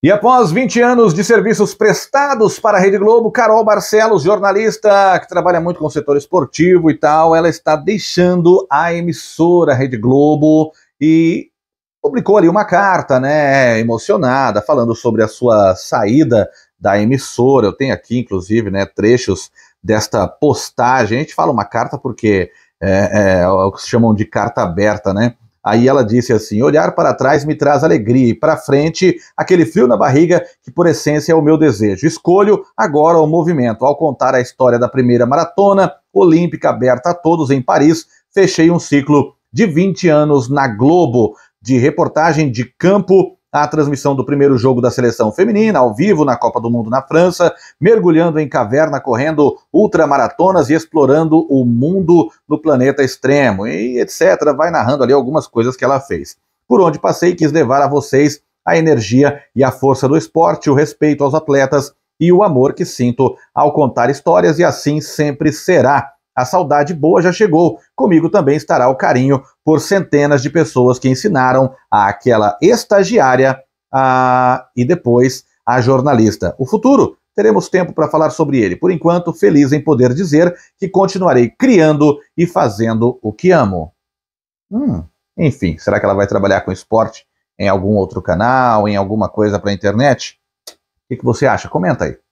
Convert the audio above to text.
E após 20 anos de serviços prestados para a Rede Globo, Carol Barcelos, jornalista que trabalha muito com o setor esportivo e tal, ela está deixando a emissora Rede Globo e publicou ali uma carta, né, emocionada, falando sobre a sua saída da emissora. Eu tenho aqui, inclusive, né, trechos desta postagem. A gente fala uma carta porque é, é, é o que se chamam de carta aberta, né? Aí ela disse assim: olhar para trás me traz alegria e para frente aquele frio na barriga que, por essência, é o meu desejo. Escolho agora o movimento. Ao contar a história da primeira maratona olímpica aberta a todos em Paris, fechei um ciclo de 20 anos na Globo, de reportagem de campo a transmissão do primeiro jogo da seleção feminina, ao vivo na Copa do Mundo na França, mergulhando em caverna, correndo ultramaratonas e explorando o mundo no planeta extremo, e etc. Vai narrando ali algumas coisas que ela fez. Por onde passei, quis levar a vocês a energia e a força do esporte, o respeito aos atletas e o amor que sinto ao contar histórias, e assim sempre será. A saudade boa já chegou. Comigo também estará o carinho por centenas de pessoas que ensinaram àquela estagiária a... e depois a jornalista. O futuro teremos tempo para falar sobre ele. Por enquanto, feliz em poder dizer que continuarei criando e fazendo o que amo. Hum, enfim, será que ela vai trabalhar com esporte em algum outro canal, em alguma coisa para a internet? O que, que você acha? Comenta aí.